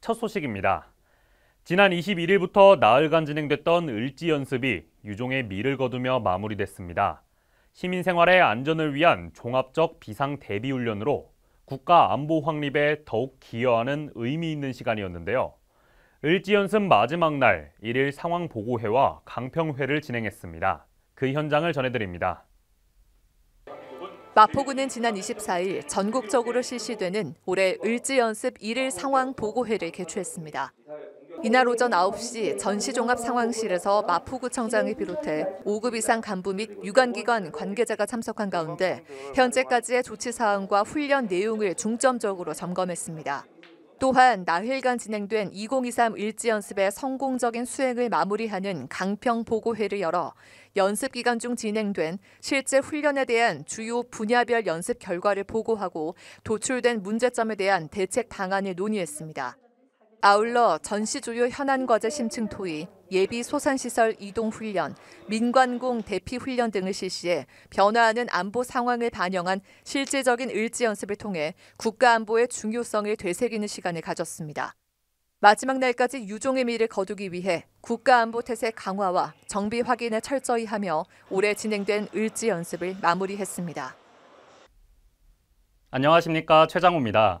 첫 소식입니다. 지난 21일부터 나흘간 진행됐던 을지 연습이 유종의 미를 거두며 마무리됐습니다. 시민 생활의 안전을 위한 종합적 비상 대비 훈련으로 국가 안보 확립에 더욱 기여하는 의미 있는 시간이었는데요. 을지 연습 마지막 날 1일 상황 보고회와 강평회를 진행했습니다. 그 현장을 전해드립니다. 마포구는 지난 24일 전국적으로 실시되는 올해 을지연습 1일 상황 보고회를 개최했습니다. 이날 오전 9시 전시종합상황실에서 마포구청장을 비롯해 5급 이상 간부 및 유관기관 관계자가 참석한 가운데 현재까지의 조치사항과 훈련 내용을 중점적으로 점검했습니다. 또한 나흘간 진행된 2023 일지연습의 성공적인 수행을 마무리하는 강평보고회를 열어 연습 기간 중 진행된 실제 훈련에 대한 주요 분야별 연습 결과를 보고하고 도출된 문제점에 대한 대책 방안을 논의했습니다. 아울러 전시조율 현안과제 심층 토의, 예비 소산시설 이동훈련, 민관공 대피훈련 등을 실시해 변화하는 안보 상황을 반영한 실제적인 을지 연습을 통해 국가 안보의 중요성을 되새기는 시간을 가졌습니다. 마지막 날까지 유종의 미를 거두기 위해 국가안보 태세 강화와 정비 확인에 철저히 하며 올해 진행된 을지 연습을 마무리했습니다. 안녕하십니까 최장우입니다.